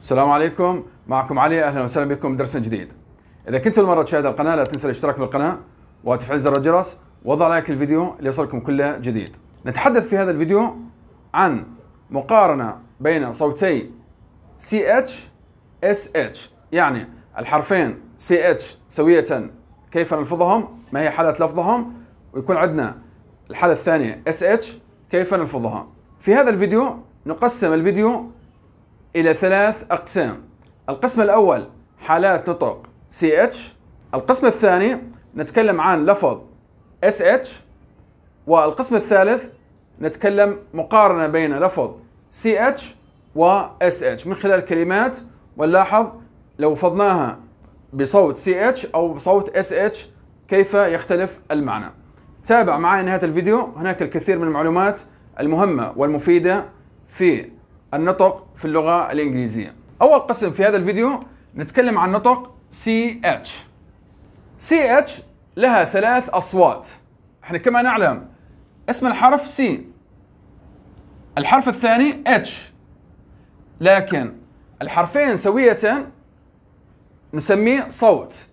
السلام عليكم معكم علي اهلا وسهلا بكم درس جديد اذا كنت اول مره تشاهد القناه لا تنسى الاشتراك بالقناه وتفعيل زر الجرس وضع لايك الفيديو ليصلكم كل جديد نتحدث في هذا الفيديو عن مقارنه بين صوتي CH اتش يعني الحرفين CH سوية كيف نلفظهم ما هي حالة لفظهم ويكون عندنا الحالة الثانية SH كيف نلفظها في هذا الفيديو نقسم الفيديو إلى ثلاث أقسام القسم الأول حالات نطق CH القسم الثاني نتكلم عن لفظ SH والقسم الثالث نتكلم مقارنة بين لفظ CH و SH من خلال كلمات ونلاحظ لو فضناها بصوت CH أو بصوت SH كيف يختلف المعنى تابع معي نهاية الفيديو هناك الكثير من المعلومات المهمة والمفيدة في النطق في اللغة الإنجليزية أول قسم في هذا الفيديو نتكلم عن نطق CH CH لها ثلاث أصوات احنا كما نعلم اسم الحرف C الحرف الثاني H لكن الحرفين سوية نسميه صوت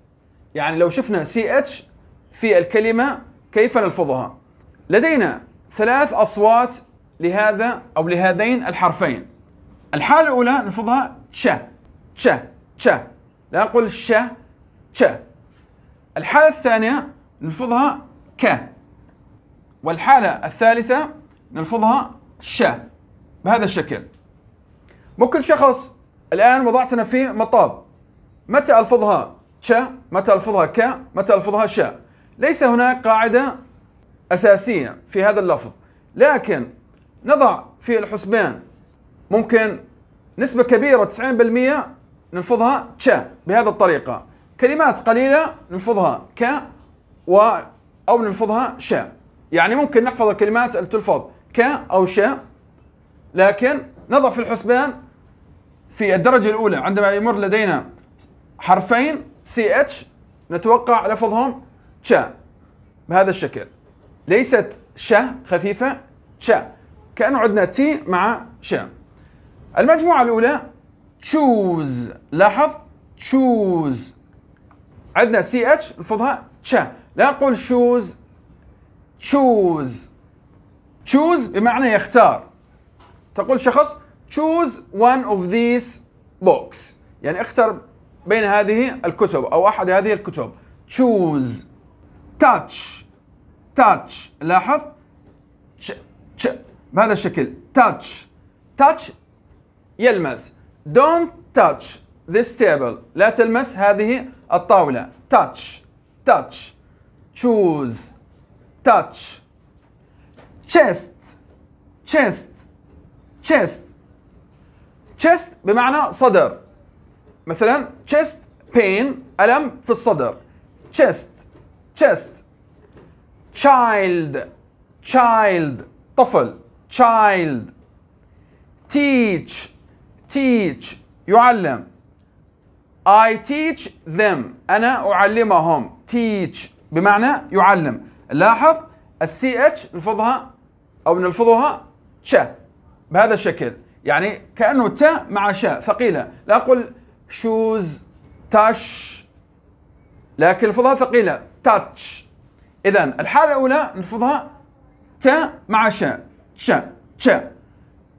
يعني لو شفنا CH في الكلمة كيف نلفظها لدينا ثلاث أصوات لهذا أو لهذين الحرفين الحالة الأولى نلفظها تشا تشا تشا لا أقول شا تشا الحالة الثانية نلفظها ك والحالة الثالثة نلفظها شا بهذا الشكل ممكن شخص الآن وضعتنا في مطاب متى ألفظها تشا متى ألفظها ك متى ألفظها شا ليس هناك قاعدة أساسية في هذا اللفظ لكن نضع في الحسبان ممكن نسبة كبيرة 90% نلفظها تشا بهذه الطريقة كلمات قليلة نلفظها ك و أو نلفظها ش يعني ممكن نحفظ الكلمات التي تلفظ ك أو ش لكن نضع في الحسبان في الدرجة الأولى عندما يمر لدينا حرفين سي اتش نتوقع لفظهم تشا بهذا الشكل ليست شا خفيفة شا كأنه عندنا تي مع شا المجموعة الأولى تشوز لاحظ تشوز عندنا سي اتش لفظها تشا لا نقول شوز تشوز تشوز بمعنى يختار تقول شخص choose one of these books يعني اختر بين هذه الكتب او احد هذه الكتب choose touch touch لاحظ ش... ش... بهذا الشكل touch touch يلمس don't touch this table لا تلمس هذه الطاولة touch touch choose touch chest chest chest chest بمعنى صدر مثلا chest pain ألم في الصدر chest chest child child طفل child teach teach يعلم I teach them أنا أعلمهم teach بمعنى يعلم لاحظ السي اتش نلفظها أو نلفظها ش بهذا الشكل يعني كأنه ت مع ش ثقيلة لا أقول shoes touch لكن نلفظها ثقيلة تاتش إذا الحالة الأولى نلفظها ت مع ش ش ش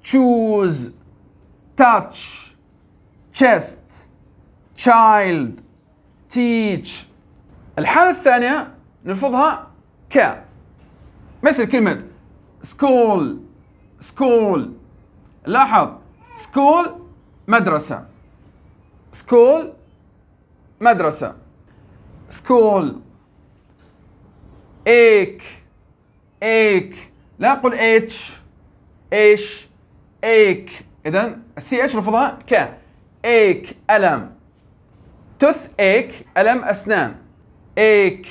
تشوز touch chest child teach الحالة الثانية نلفظها ك مثل كلمة school school لاحظ school مدرسة school مدرسة school ايك ايك لا اقول اتش ايش ايك اذا السي اتش لفظها ك ايك الم توث ايك الم اسنان ايك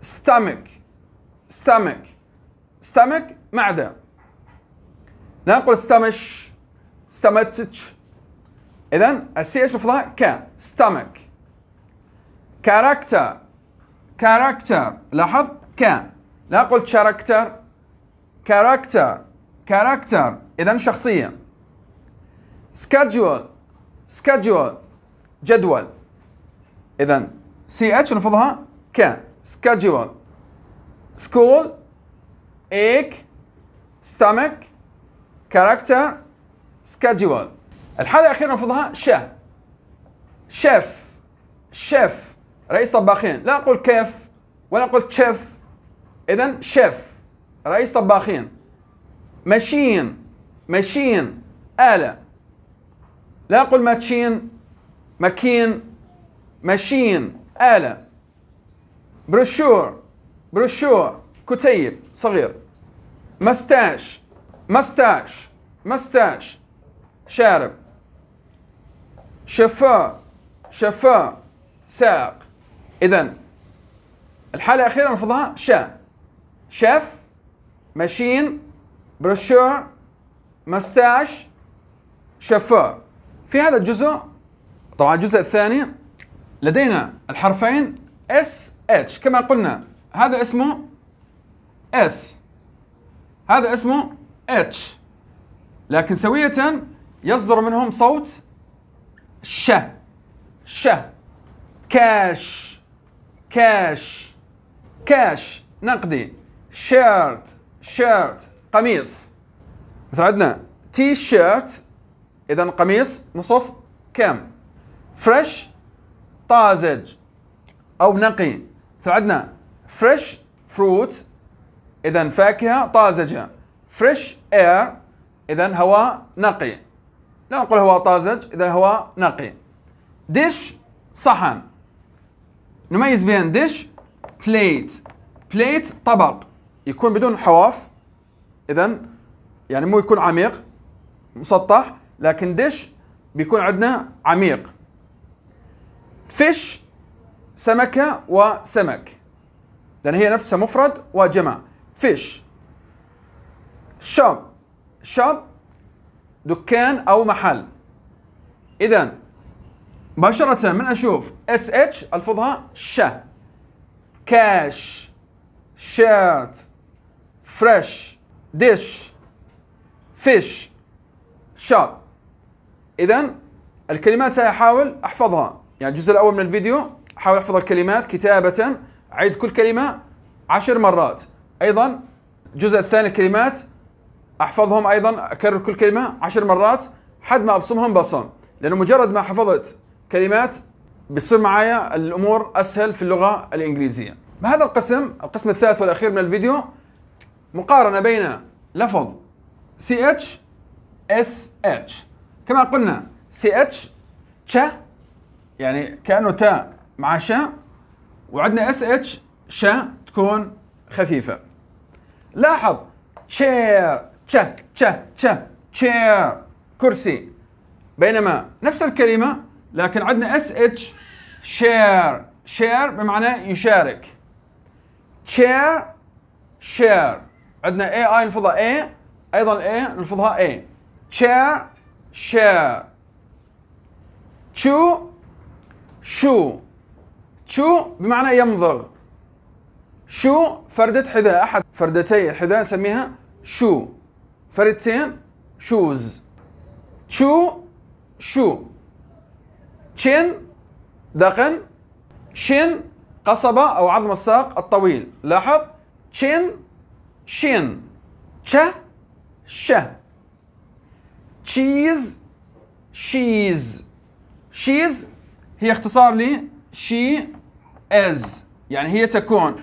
ستامك ستامك ستامك معده لا نقول ستمش ستمتش اذا السي اتش لفظها ك ستامك كاركتر كاركتر لاحظ ك لا نقول شاركتر كاركتر كاركتر إذا شخصية schedule schedule جدول إذا سي اتش نفضها ك schedule school ايك stomach character schedule الحالة الأخيرة نفضها ش شيف شيف رئيس طباخين لا أقول كيف ولا أقول شيف إذا شيف رئيس طباخين ماشين ماشين آلة لا أقول ماتشين ماكين ماشين آلة بروشور بروشور كتيب صغير مستاش مستاش مستاش شارب شفاء شفاء ساق إذن الحالة الأخيرة نفضها شا شاف ماشين بروشور مستاش شفاء في هذا الجزء طبعا الجزء الثاني لدينا الحرفين اس اتش كما قلنا هذا اسمه اس هذا اسمه اتش لكن سوية يصدر منهم صوت ش ش كاش كاش كاش نقدي شيرت شيرت قميص مثلا عندنا تي شيرت اذا قميص نصف كم فريش طازج او نقي مثلا عندنا فريش فروت اذا فاكهه طازجه فريش اير اذا هواء نقي لا نقول هواء طازج اذا هواء نقي ديش صحن نميز بين ديش بليت بليت طبق يكون بدون حواف اذا يعني مو يكون عميق مسطح لكن دش بيكون عندنا عميق فيش سمكة وسمك لأن هي نفسها مفرد وجمع فيش شوب شوب دكان أو محل إذا مباشرة من أشوف اس اتش ألفظها ش كاش شات فريش دش فيش شات إذا الكلمات سأحاول أحفظها يعني الجزء الأول من الفيديو أحاول أحفظ الكلمات كتابة أعيد كل كلمة عشر مرات أيضا الجزء الثاني الكلمات أحفظهم أيضا أكرر كل كلمة عشر مرات حد ما أبصمهم بصم لأنه مجرد ما حفظت كلمات بتصير معايا الأمور أسهل في اللغة الإنجليزية هذا القسم القسم الثالث والأخير من الفيديو مقارنة بين لفظ سي اتش اس اتش كما قلنا سي اتش تشا يعني كانه تا مع شا وعندنا اس اتش شا تكون خفيفه لاحظ تشير تشا تشا تشا تشير كرسي بينما نفس الكلمه لكن عندنا اس اتش شير شير بمعنى يشارك تشير شير عندنا اي اي الفضاء اي ايضا ايه نلفظها ايه chair share تشو شو شو بمعنى يمضغ شو فردة حذاء أحد فردتي الحذاء نسميها شو فردتين شوز شو شو شن دقن شن قصبة أو عظم الساق الطويل لاحظ شن شن شه ش تشيز شيز شيز هي اختصار لي شي از يعني هي تكون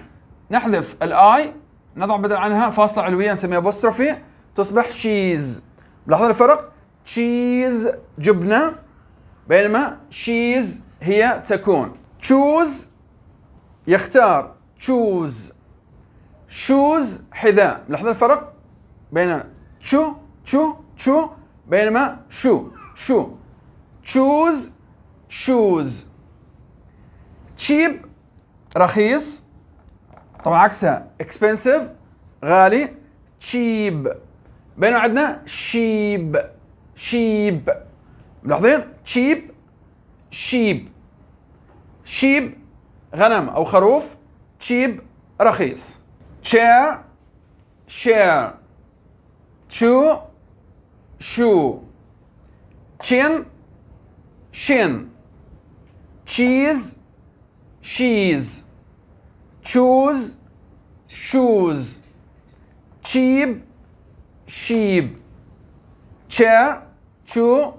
نحذف الاي نضع بدل عنها فاصله علويه نسميها بوسترفي تصبح شيز ملاحظين الفرق تشيز جبنه بينما شيز هي تكون تشوز يختار تشوز شوز حذاء ملاحظين الفرق بين شو شو شو بينما شو شو تشوز شوز تشيب رخيص طبعا عكسها اكسبنسيف غالي تشيب بينما عندنا شيب شيب ملاحظين تشيب شيب شيب غنم او خروف تشيب رخيص شير شير Chu, shoe. Chin, shin. Cheese, she's. Choose, shoes. Cheeb, sheeb. Chair, chew,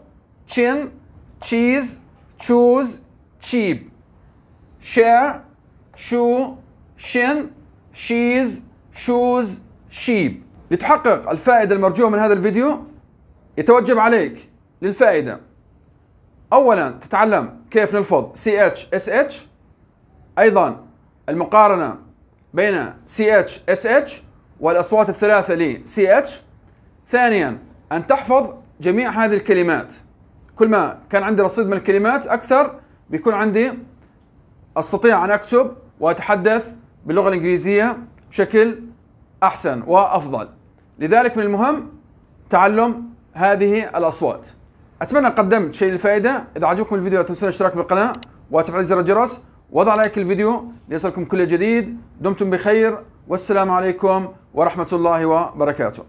chin, cheese, choose, cheap. Share, shoe, shin, she's, shoes, sheep. لتحقق الفائدة المرجوة من هذا الفيديو يتوجب عليك للفائدة أولا تتعلم كيف نلفظ CHSH أيضا المقارنة بين CHSH والأصوات الثلاثة لـ CH ثانيا أن تحفظ جميع هذه الكلمات كل ما كان عندي رصيد من الكلمات أكثر بيكون عندي أستطيع أن أكتب وأتحدث باللغة الإنجليزية بشكل أحسن وأفضل لذلك من المهم تعلم هذه الأصوات أتمنى قدمت شيء للفائده إذا عجبكم الفيديو لا تنسون الاشتراك بالقناة وتفعيل زر الجرس وضع لايك الفيديو ليصلكم كل جديد دمتم بخير والسلام عليكم ورحمة الله وبركاته